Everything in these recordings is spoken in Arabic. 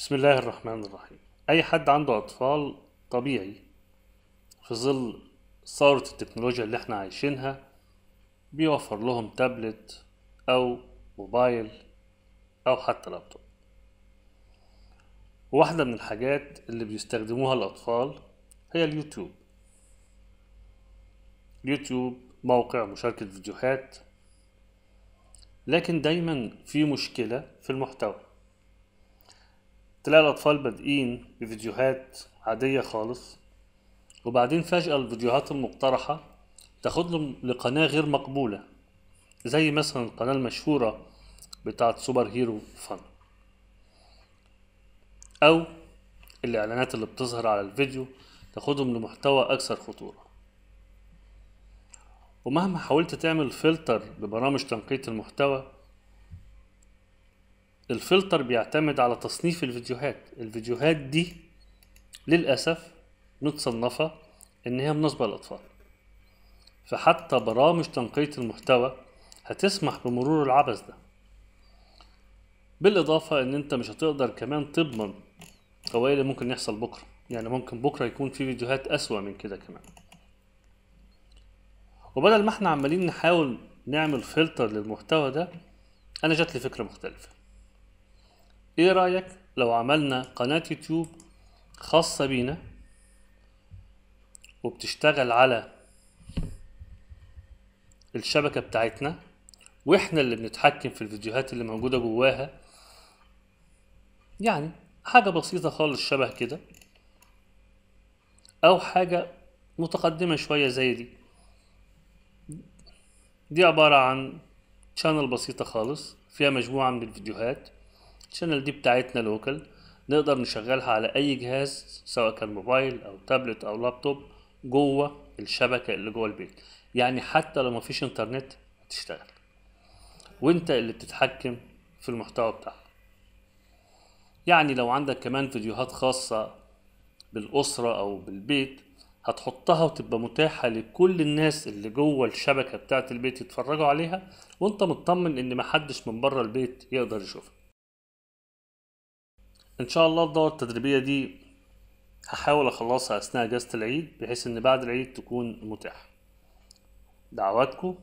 بسم الله الرحمن الرحيم أي حد عنده أطفال طبيعي في ظل ثورة التكنولوجيا اللي احنا عايشينها بيوفر لهم تابلت أو موبايل أو حتى لابتوب واحدة من الحاجات اللي بيستخدموها الأطفال هي اليوتيوب اليوتيوب موقع مشاركة فيديوهات لكن دايما في مشكلة في المحتوى تلاقي الأطفال بادئين بفيديوهات عادية خالص وبعدين فجأة الفيديوهات المقترحة تاخدهم لقناة غير مقبولة زي مثلا القناة المشهورة بتاعة سوبر هيرو فن أو الإعلانات اللي بتظهر على الفيديو تاخدهم لمحتوى أكثر خطورة ومهما حاولت تعمل فلتر لبرامج تنقية المحتوى الفلتر بيعتمد على تصنيف الفيديوهات الفيديوهات دي للأسف متصنفة إن هي مناسبة للأطفال فحتى برامج تنقية المحتوى هتسمح بمرور العبث ده بالإضافة إن أنت مش هتقدر كمان تضمن هو إيه اللي ممكن يحصل بكرة يعني ممكن بكرة يكون في فيديوهات أسوأ من كده كمان وبدل ما احنا عمالين نحاول نعمل فلتر للمحتوى ده أنا جات لي فكرة مختلفة ايه رأيك لو عملنا قناة يوتيوب خاصة بينا وبتشتغل على الشبكة بتاعتنا واحنا اللي بنتحكم في الفيديوهات اللي موجودة جواها يعني حاجة بسيطة خالص شبه كده او حاجة متقدمة شوية زي دي دي عبارة عن شانل بسيطة خالص فيها مجموعة من الفيديوهات الشانل دي بتاعتنا لوكال نقدر نشغلها على اي جهاز سواء كان موبايل او تابلت او لابتوب جوه الشبكه اللي جوه البيت يعني حتى لو مفيش انترنت هتشتغل وانت اللي بتتحكم في المحتوى بتاعك يعني لو عندك كمان فيديوهات خاصه بالاسره او بالبيت هتحطها وتبقى متاحة لكل الناس اللي جوه الشبكة بتاعت البيت يتفرجوا عليها وانت مطمن ان محدش من بره البيت يقدر يشوفها ان شاء الله الدورة التدريبية دي هحاول اخلصها اثناء اجازة العيد بحيث ان بعد العيد تكون متاحة دعواتكم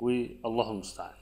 والله المستعان